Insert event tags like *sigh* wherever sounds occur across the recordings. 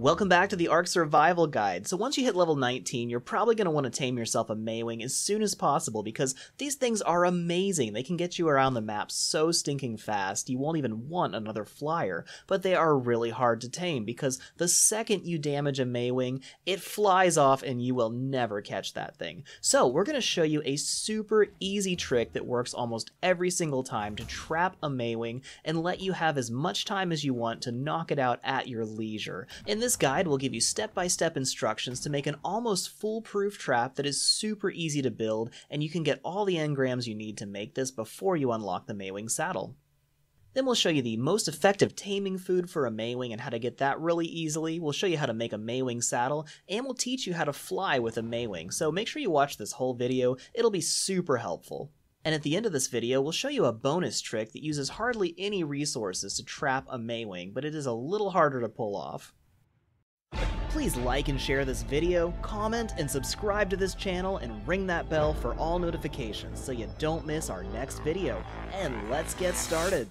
Welcome back to the Ark Survival Guide. So once you hit level 19, you're probably going to want to tame yourself a Maywing as soon as possible because these things are amazing. They can get you around the map so stinking fast, you won't even want another flyer, but they are really hard to tame because the second you damage a Maywing, it flies off and you will never catch that thing. So we're going to show you a super easy trick that works almost every single time to trap a Maywing and let you have as much time as you want to knock it out at your leisure. And this this guide will give you step-by-step instructions to make an almost foolproof trap that is super easy to build, and you can get all the engrams you need to make this before you unlock the Maywing saddle. Then we'll show you the most effective taming food for a Maywing and how to get that really easily. We'll show you how to make a Maywing saddle, and we'll teach you how to fly with a Maywing, so make sure you watch this whole video, it'll be super helpful. And at the end of this video, we'll show you a bonus trick that uses hardly any resources to trap a Maywing, but it is a little harder to pull off. Please like and share this video, comment and subscribe to this channel, and ring that bell for all notifications so you don't miss our next video. And let's get started!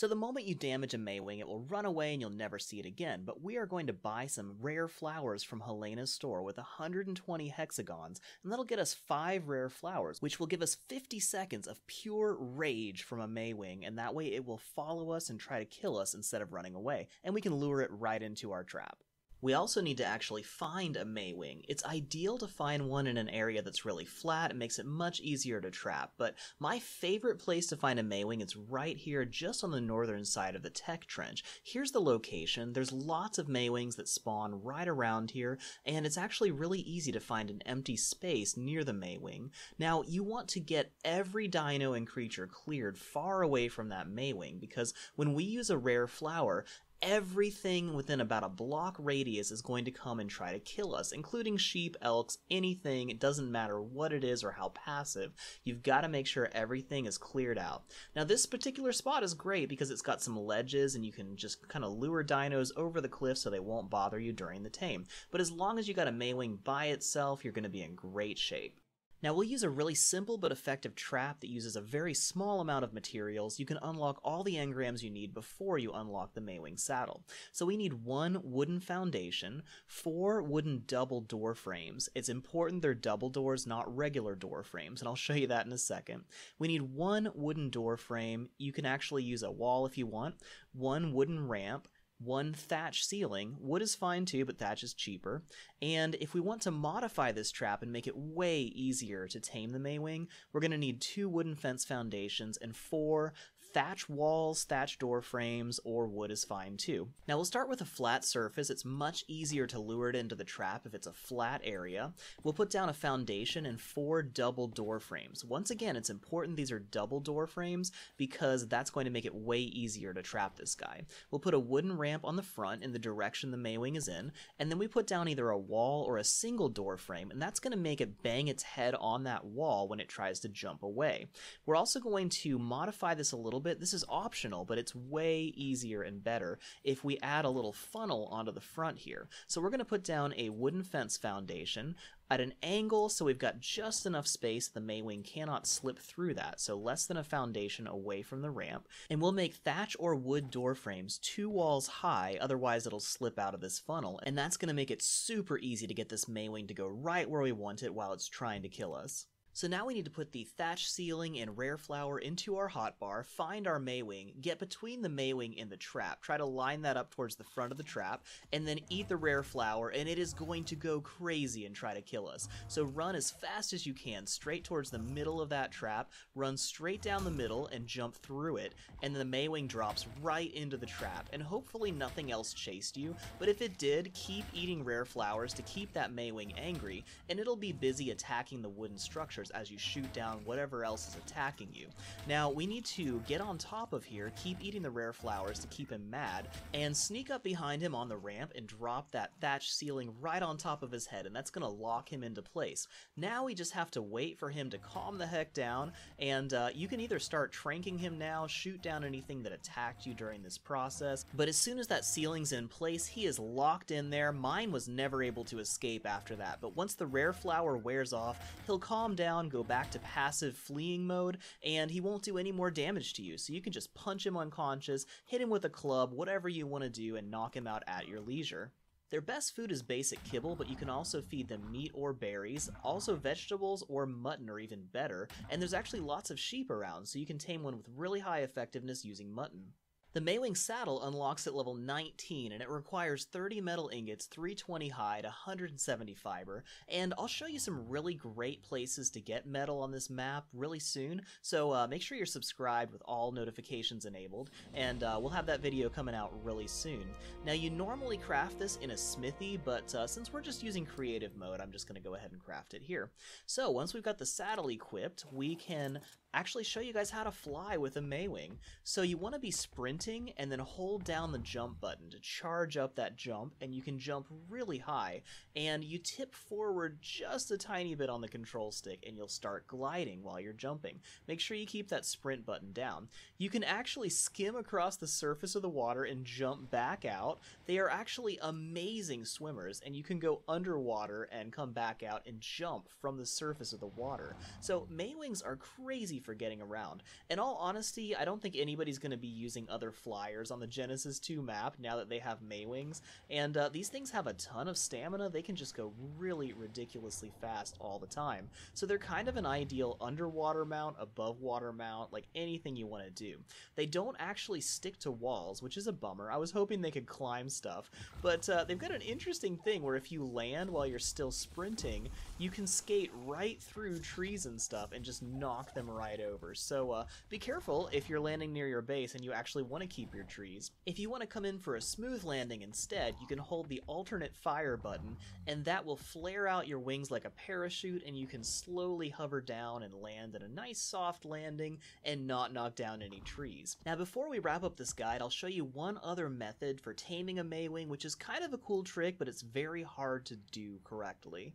So the moment you damage a Maywing, it will run away and you'll never see it again, but we are going to buy some rare flowers from Helena's store with 120 hexagons, and that'll get us 5 rare flowers, which will give us 50 seconds of pure rage from a Maywing, and that way it will follow us and try to kill us instead of running away, and we can lure it right into our trap. We also need to actually find a Maywing. It's ideal to find one in an area that's really flat. It makes it much easier to trap, but my favorite place to find a Maywing is right here, just on the northern side of the Tech Trench. Here's the location. There's lots of Maywings that spawn right around here, and it's actually really easy to find an empty space near the Maywing. Now, you want to get every dino and creature cleared far away from that Maywing, because when we use a rare flower, everything within about a block radius is going to come and try to kill us, including sheep, elks, anything. It doesn't matter what it is or how passive. You've got to make sure everything is cleared out. Now, this particular spot is great because it's got some ledges and you can just kind of lure dinos over the cliff so they won't bother you during the tame. But as long as you got a Maywing by itself, you're going to be in great shape. Now we'll use a really simple but effective trap that uses a very small amount of materials. You can unlock all the engrams you need before you unlock the Maywing saddle. So we need one wooden foundation, four wooden double door frames. It's important they're double doors, not regular door frames, and I'll show you that in a second. We need one wooden door frame. You can actually use a wall if you want, one wooden ramp, one thatch ceiling. Wood is fine too, but thatch is cheaper. And if we want to modify this trap and make it way easier to tame the Maywing, we're going to need two wooden fence foundations and four thatch walls, thatch door frames, or wood is fine too. Now we'll start with a flat surface. It's much easier to lure it into the trap if it's a flat area. We'll put down a foundation and four double door frames. Once again, it's important these are double door frames because that's going to make it way easier to trap this guy. We'll put a wooden ramp on the front in the direction the Maywing is in, and then we put down either a wall or a single door frame, and that's going to make it bang its head on that wall when it tries to jump away. We're also going to modify this a little little bit. This is optional, but it's way easier and better if we add a little funnel onto the front here. So we're going to put down a wooden fence foundation at an angle so we've got just enough space the Maywing cannot slip through that, so less than a foundation away from the ramp, and we'll make thatch or wood door frames two walls high, otherwise it'll slip out of this funnel, and that's going to make it super easy to get this Maywing to go right where we want it while it's trying to kill us. So now we need to put the thatch ceiling and rare flower into our hotbar, find our Maywing, get between the Maywing and the trap, try to line that up towards the front of the trap, and then eat the rare flower, and it is going to go crazy and try to kill us. So run as fast as you can, straight towards the middle of that trap, run straight down the middle and jump through it, and the Maywing drops right into the trap, and hopefully nothing else chased you, but if it did, keep eating rare flowers to keep that Maywing angry, and it'll be busy attacking the wooden structures as you shoot down whatever else is attacking you. Now, we need to get on top of here, keep eating the rare flowers to keep him mad, and sneak up behind him on the ramp and drop that thatch ceiling right on top of his head, and that's going to lock him into place. Now we just have to wait for him to calm the heck down, and uh, you can either start tranking him now, shoot down anything that attacked you during this process, but as soon as that ceiling's in place, he is locked in there. Mine was never able to escape after that, but once the rare flower wears off, he'll calm down go back to passive fleeing mode, and he won't do any more damage to you. So you can just punch him unconscious, hit him with a club, whatever you want to do, and knock him out at your leisure. Their best food is basic kibble, but you can also feed them meat or berries, also vegetables or mutton are even better, and there's actually lots of sheep around, so you can tame one with really high effectiveness using mutton. The mailing saddle unlocks at level 19, and it requires 30 metal ingots, 320 hide, 170 fiber, and I'll show you some really great places to get metal on this map really soon, so uh, make sure you're subscribed with all notifications enabled, and uh, we'll have that video coming out really soon. Now you normally craft this in a smithy, but uh, since we're just using creative mode, I'm just going to go ahead and craft it here. So once we've got the saddle equipped, we can actually show you guys how to fly with a Maywing. So you want to be sprinting and then hold down the jump button to charge up that jump, and you can jump really high. And you tip forward just a tiny bit on the control stick, and you'll start gliding while you're jumping. Make sure you keep that sprint button down. You can actually skim across the surface of the water and jump back out. They are actually amazing swimmers, and you can go underwater and come back out and jump from the surface of the water. So Maywings are crazy for getting around. In all honesty, I don't think anybody's going to be using other flyers on the Genesis 2 map now that they have Maywings, and uh, these things have a ton of stamina. They can just go really ridiculously fast all the time. So they're kind of an ideal underwater mount, above water mount, like anything you want to do. They don't actually stick to walls, which is a bummer. I was hoping they could climb stuff, but uh, they've got an interesting thing where if you land while you're still sprinting, you can skate right through trees and stuff and just knock them right over. So uh, be careful if you're landing near your base and you actually want to keep your trees. If you want to come in for a smooth landing instead, you can hold the alternate fire button, and that will flare out your wings like a parachute, and you can slowly hover down and land in a nice soft landing and not knock down any trees. Now, before we wrap up this guide, I'll show you one other method for taming a Maywing, which is kind of a cool trick, but it's very hard to do correctly.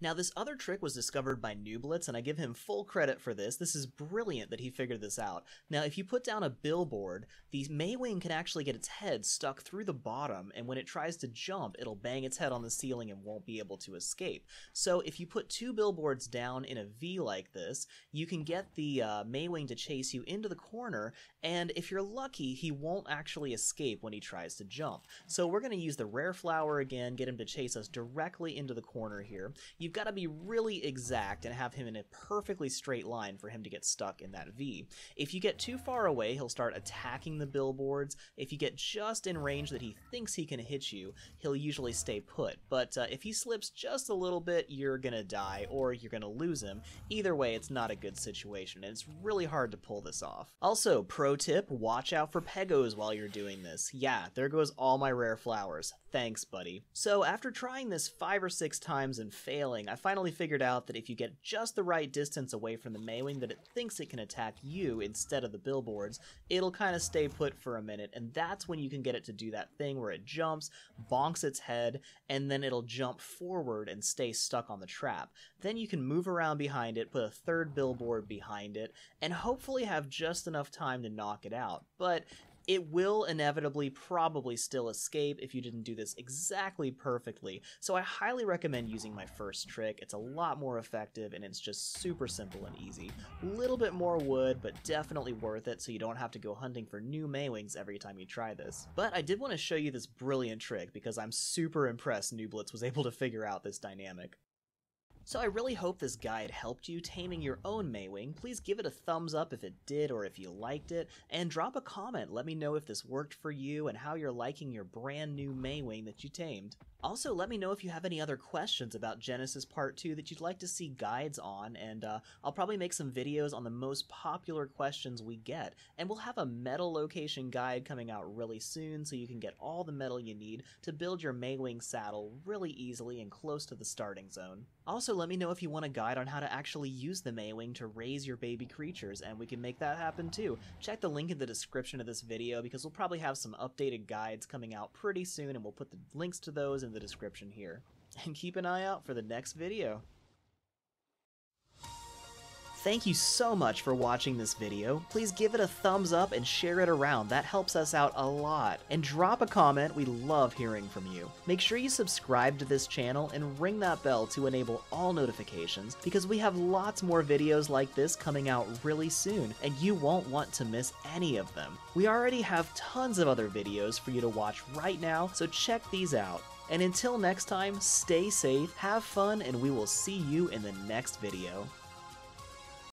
Now, this other trick was discovered by Nublitz, and I give him full credit for this. This is brilliant that he figured this out. Now, if you put down a billboard, the Maywing can actually get its head stuck through the bottom, and when it tries to jump, it'll bang its head on the ceiling and won't be able to escape. So, if you put two billboards down in a V like this, you can get the uh, Maywing to chase you into the corner, and if you're lucky, he won't actually escape when he tries to jump. So, we're going to use the Rare Flower again, get him to chase us directly into the corner here. You you've got to be really exact and have him in a perfectly straight line for him to get stuck in that V. If you get too far away, he'll start attacking the billboards. If you get just in range that he thinks he can hit you, he'll usually stay put. But uh, if he slips just a little bit, you're gonna die or you're gonna lose him. Either way, it's not a good situation, and it's really hard to pull this off. Also, pro tip, watch out for Pegos while you're doing this. Yeah, there goes all my rare flowers. Thanks, buddy. So, after trying this five or six times and failing, I finally figured out that if you get just the right distance away from the Maywing that it thinks it can attack you instead of the billboards, it'll kind of stay put for a minute, and that's when you can get it to do that thing where it jumps, bonks its head, and then it'll jump forward and stay stuck on the trap. Then you can move around behind it, put a third billboard behind it, and hopefully have just enough time to knock it out. But it will inevitably probably still escape if you didn't do this exactly perfectly. So I highly recommend using my first trick. It's a lot more effective and it's just super simple and easy. Little bit more wood, but definitely worth it so you don't have to go hunting for new Maywings every time you try this. But I did want to show you this brilliant trick because I'm super impressed Nublitz was able to figure out this dynamic. So I really hope this guide helped you taming your own Maywing. Please give it a thumbs up if it did or if you liked it, and drop a comment. Let me know if this worked for you and how you're liking your brand new Maywing that you tamed. Also, let me know if you have any other questions about Genesis Part 2 that you'd like to see guides on, and uh, I'll probably make some videos on the most popular questions we get. And we'll have a metal location guide coming out really soon, so you can get all the metal you need to build your Maywing saddle really easily and close to the starting zone. Also, let me know if you want a guide on how to actually use the Maywing to raise your baby creatures, and we can make that happen too. Check the link in the description of this video because we'll probably have some updated guides coming out pretty soon, and we'll put the links to those in the description here, *laughs* and keep an eye out for the next video. Thank you so much for watching this video. Please give it a thumbs up and share it around. That helps us out a lot. And drop a comment. We love hearing from you. Make sure you subscribe to this channel and ring that bell to enable all notifications because we have lots more videos like this coming out really soon and you won't want to miss any of them. We already have tons of other videos for you to watch right now, so check these out. And until next time, stay safe, have fun, and we will see you in the next video.